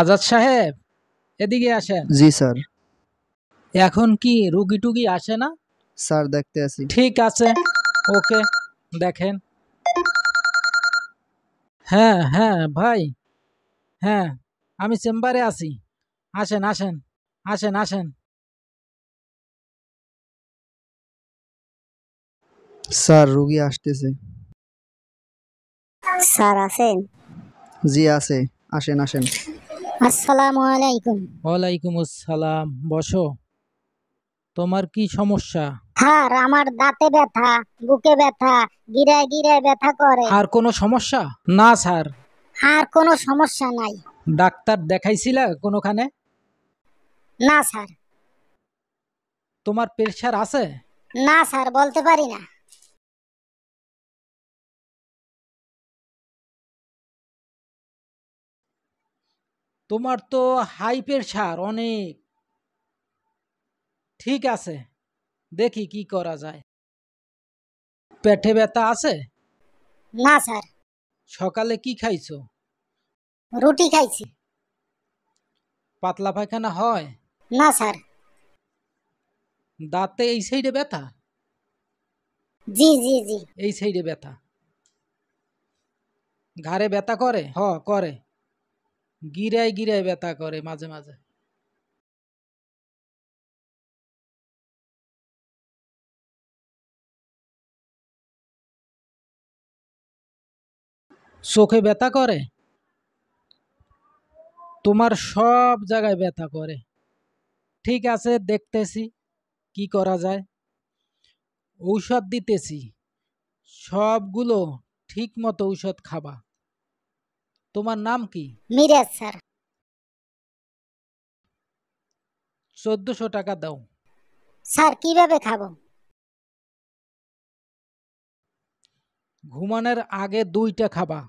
আজাদ সাহেব এদিকে আসেন জি স্যার এখন কি রুগী টুগি আসে না স্যার দেখতে আসি ঠিক আছে ওকে দেখেন হ্যাঁ হ্যাঁ ভাই হ্যাঁ আমি চেম্বারে আছি আসেন আসেন আসেন আসেন স্যার রুগী আসতেছে স্যার আছেন জি আছে আসেন আসেন আসসালামু আলাইকুম ওয়ালাইকুম আসসালাম বসো তোমার কি সমস্যা আমার দাঁতে ব্যথা বুকে ব্যথা গিরায় গিরায় ব্যথা করে আর কোনো সমস্যা না স্যার আর কোনো সমস্যা নাই ডাক্তার দেখাইছিলা কোনোখানে না স্যার তোমার প্রেশার আছে না স্যার বলতে পারি না তোমার তো হাই প্রেশার অনেক ঠিক আছে দেখি কি করা যায় পেটে ব্যথা আছে না স্যার সকালে কি খাইছো রুটি খাইছি পাতলা পায়খানা হয় না স্যার দাঁতে এই সাইডে ব্যথা জি জি জি এই সাইডে ব্যথা ঘাড়ে ব্যথা করে হ করে গিরায় গিরায় ব্যথা করে মাঝে মাঝে চোখে ব্যথা করে তোমার সব জায়গায় ব্যথা করে ঠিক আছে দেখতেছি কি করা যায় ঔষধ দিতেছি সবগুলো ঠিক মতো ঔষধ খাবা তোমার নাম কি মিরাজ স্যার চোদ্দশো টাকা দাও স্যার কিভাবে খাবো ঘুমানোর আগে দুইটা খাবা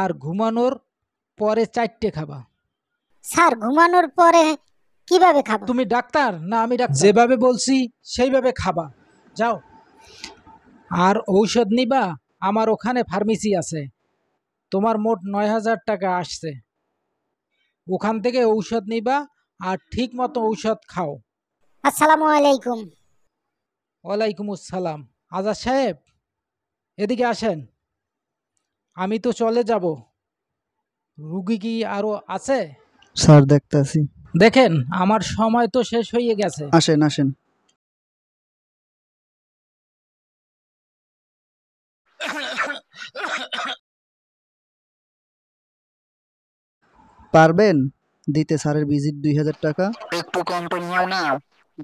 আর ঘুমানোর পরে চারটে খাবা স্যার ঘুমানোর পরে কিভাবে খাবো তুমি ডাক্তার না আমি ডাক্তার যেভাবে বলছি সেইভাবে খাবা যাও আর ঔষধ নিবা আমার ওখানে ফার্মেসি আছে তোমার মোট নয় হাজার টাকা আসছে ওখান থেকে ঔষধ নিবা আর ঠিক মতো ঔষধ খাও আসসালাম আলাইকুম ওয়ালাইকুম আসসালাম আজাদ সাহেব এদিকে আসেন আমি তো চলে যাব রুগী কি আরও আছে স্যার দেখতাছি দেখেন আমার সময় তো শেষ হয়ে গেছে আসেন আসেন পারবেন দিতে স্যারের ভিজিট দুই হাজার টাকা একটু কম তো নিও না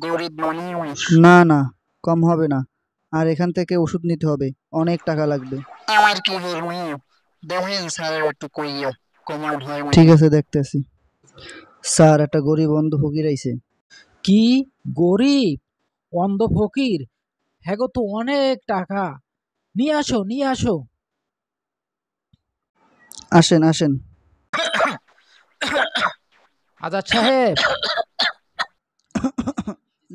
গরিব না না কম হবে না আর এখান থেকে ওষুধ নিতে হবে অনেক টাকা লাগবে ঠিক আছে দেখতেছি স্যার একটা গরিব অন্ধ ফকির আইছে কি গরিব অন্ধ ফকির হ্যাঁ গো তো অনেক টাকা নিয়ে আসো নিয়ে আসো আসেন আসেন আজাদ সাহেব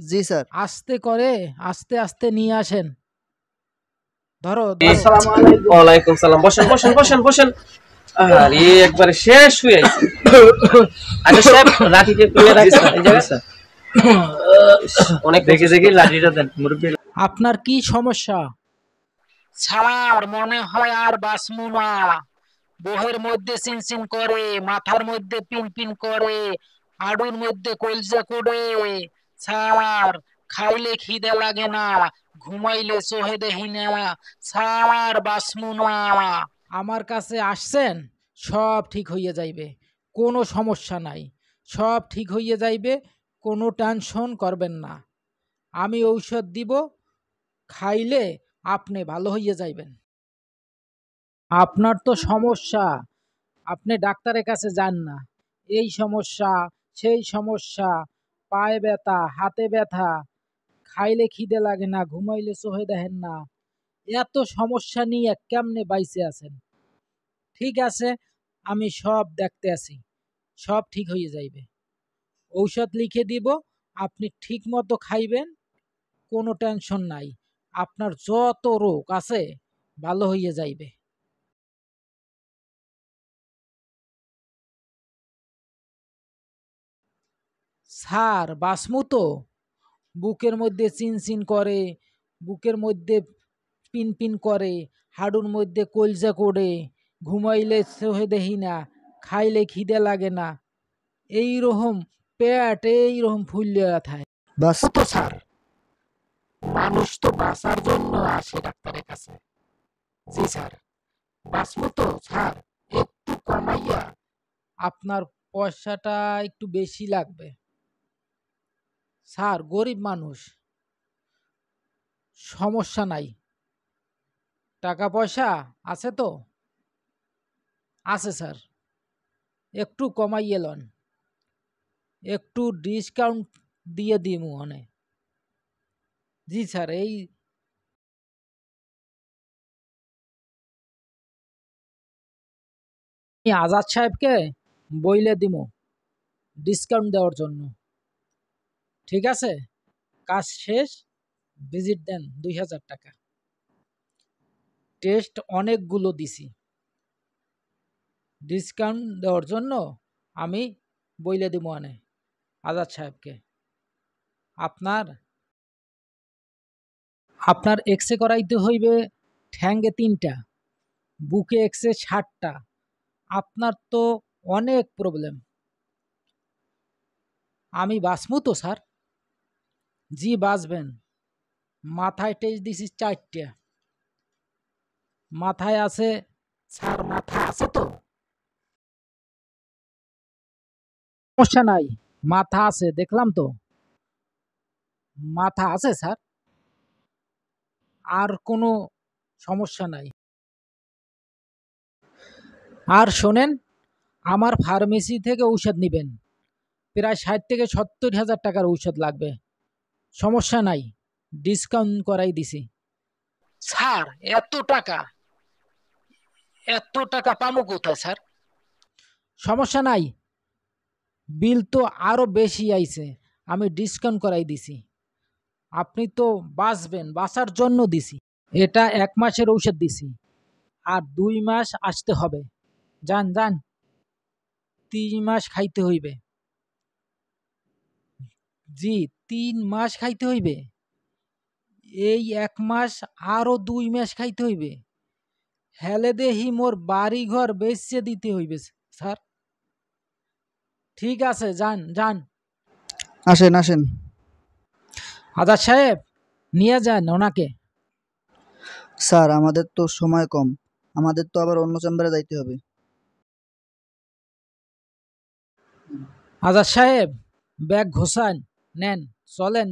জি স্যার আস্তে করে আস্তে আস্তে নিয়ে আসেন ধরো ওয়ালাইকুম সালাম বসেন বসেন বসেন বসেন আরে একবারে শেষ হয়ে সাহেব তুলে অনেক দেখে দেখে লাঠিটা দেন মুরব্বি আপনার কি সমস্যা ছাড়া মনে হয় আর বাসমু না বহের মধ্যে সিনসিন করে মাথার মধ্যে পিনপিন করে আড়ুর মধ্যে কলজা করে সার খাইলে খিদে লাগে না ঘুমাইলে চোহে দেহি না সার বাসমু না আমার কাছে আসছেন সব ঠিক হইয়া যাইবে কোনো সমস্যা নাই সব ঠিক হইয়া যাইবে কোনো টেনশন করবেন না আমি ঔষধ দিব খাইলে আপনি ভালো হইয়া যাইবেন আপনার তো সমস্যা আপনি ডাক্তারের কাছে যান না এই সমস্যা সেই সমস্যা পায়ে ব্যথা হাতে ব্যথা খাইলে খিদে লাগে না ঘুমাইলে চোখে দেখেন না এত সমস্যা নিয়ে কেমনে বাইসে আছেন ঠিক আছে আমি সব দেখতে আছি সব ঠিক হয়ে যাইবে ঔষধ লিখে দিব আপনি ঠিক মতো খাইবেন কোনো টেনশন নাই আপনার যত রোগ আছে ভালো হয়ে যাইবে সার স্মুতো বুকের মধ্যে চিনচিন করে বুকের মধ্যে পিনপিন করে হাডুর মধ্যে কলজা করে ঘুমাইলে সহে দেহি না খাইলে খিদে লাগে না এই রকম পেট এই রকম ফুললে থাকে বাস তো স্যার মানুষ তো বাঁচার জন্য আসে ডাক্তারের কাছে জি স্যার বাঁচবো তো স্যার একটু কমাইয়া আপনার পয়সাটা একটু বেশি লাগবে স্যার গরিব মানুষ সমস্যা নাই টাকা পয়সা আছে তো আছে স্যার একটু কমাইয়ে এলন একটু ডিসকাউন্ট দিয়ে দিই ওখানে জি স্যার এই আজাদ সাহেবকে বইলে দিমু ডিসকাউন্ট দেওয়ার জন্য ঠিক আছে কাজ শেষ ভিজিট দেন দুই হাজার টাকা টেস্ট অনেকগুলো দিছি ডিসকাউন্ট দেওয়ার জন্য আমি বইলে দিব আনে আজাদ সাহেবকে আপনার আপনার এক্সে করাইতে হইবে ঠ্যাঙ্গে তিনটা বুকে এক্সে ষাটটা আপনার তো অনেক প্রবলেম আমি বাসমু তো স্যার জি বাঁচবেন মাথায় টেস দিছি চারটে মাথায় আছে স্যার মাথা আছে তো সমস্যা নাই মাথা আছে দেখলাম তো মাথা আছে স্যার আর কোনো সমস্যা নাই আর শোনেন আমার ফার্মেসি থেকে ঔষধ নেবেন প্রায় ষাট থেকে সত্তর হাজার টাকার ঔষধ লাগবে সমস্যা নাই ডিসকাউন্ট করাই দিছি স্যার এত টাকা এত টাকা পাবো কোথায় স্যার সমস্যা নাই বিল তো আরও বেশি আইছে আমি ডিসকাউন্ট করাই দিছি আপনি তো বাঁচবেন বাসার জন্য দিছি এটা এক মাসের ঔষধ দিছি আর দুই মাস আসতে হবে যান যান তিন মাস খাইতে হইবে জিত তিন মাস খাইতে হইবে এই এক মাস আরও দুই মাস খাইতে হইবে হেলে দেহি মোর বাড়ি ঘর বেচে দিতে হইবে স্যার ঠিক আছে যান যান আসেন আসেন আদার সাহেব নিয়ে যান ওনাকে স্যার আমাদের তো সময় কম আমাদের তো আবার অন্য চেম্বারে যাইতে হবে আজাদ সাহেব ব্যাগ ঘোষান নেন চলেন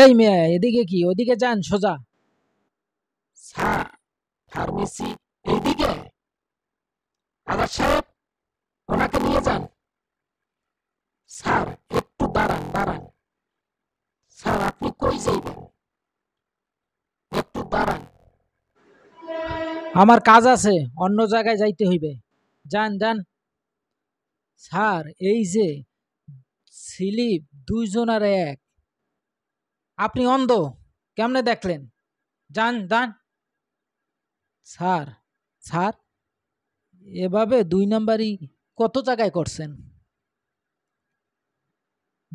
এই মেয়ে এদিকে কি ওদিকে যান সোজা স্যার ফার্মেসি এইদিকে আদার সাহেব ওনাকে নিয়ে যান স্যার আমার কাজ আছে অন্য জায়গায় যাইতে হইবে যান যান স্যার এই যে সিলিপ দুইজন আর এক আপনি অন্ধ কেমনে দেখলেন যান যান স্যার স্যার এভাবে দুই নাম্বারই কত জায়গায় করছেন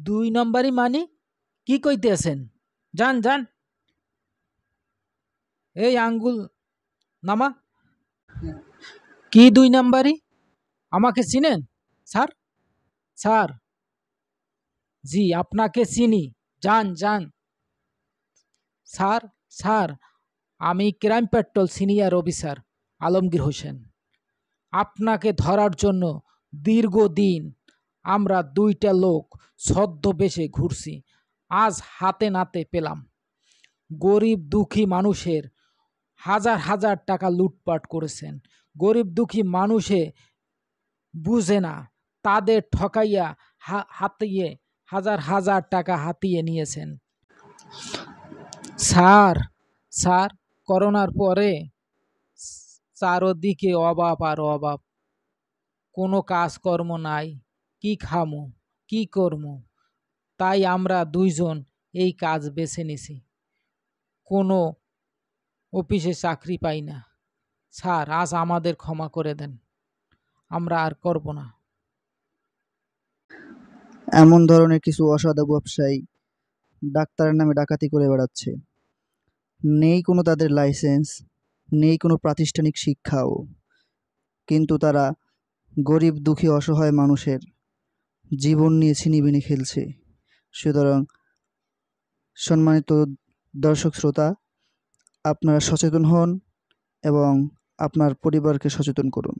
দুই নম্বরই মানে কি কইতেছেন যান যান এই আঙ্গুল নামা কি দুই নাম্বারই আমাকে চিনেন স্যার স্যার জি আপনাকে চিনি যান যান স্যার স্যার আমি crime patrol senior officer Alamgir Hossain আপনাকে ধরার জন্য দীর্ঘদিন আমরা দুইটা লোক ছদ্মবেশে ঘুরছি আজ হাতে নাতে পেলাম গরিব দুঃখী মানুষের হাজার হাজার টাকা লুটপাট করেছেন গরিব দুঃখী মানুষে বুঝে না তাদের ঠকাইয়া হাতিয়ে হাজার হাজার টাকা হাতিয়ে নিয়েছেন স্যার স্যার করোনার পরে চারদিকে অভাব আর অভাব কোনো কাজকর্ম নাই কি খামো কি করমো তাই আমরা দুইজন এই কাজ বেছে নিছি কোনো অফিসে চাকরি পাই না স্যার আজ আমাদের ক্ষমা করে দেন আমরা আর করব না এমন ধরনের কিছু অসাধু ব্যবসায়ী ডাক্তারের নামে ডাকাতি করে বেড়াচ্ছে নেই কোনো তাদের লাইসেন্স নেই কোনো প্রাতিষ্ঠানিক শিক্ষাও কিন্তু তারা গরিব দুঃখী অসহায় মানুষের জীবন নিয়ে ছিনিবিনি খেলছে সুতরাং সম্মানিত দর্শক শ্রোতা আপনারা সচেতন হন এবং আপনার পরিবারকে সচেতন করুন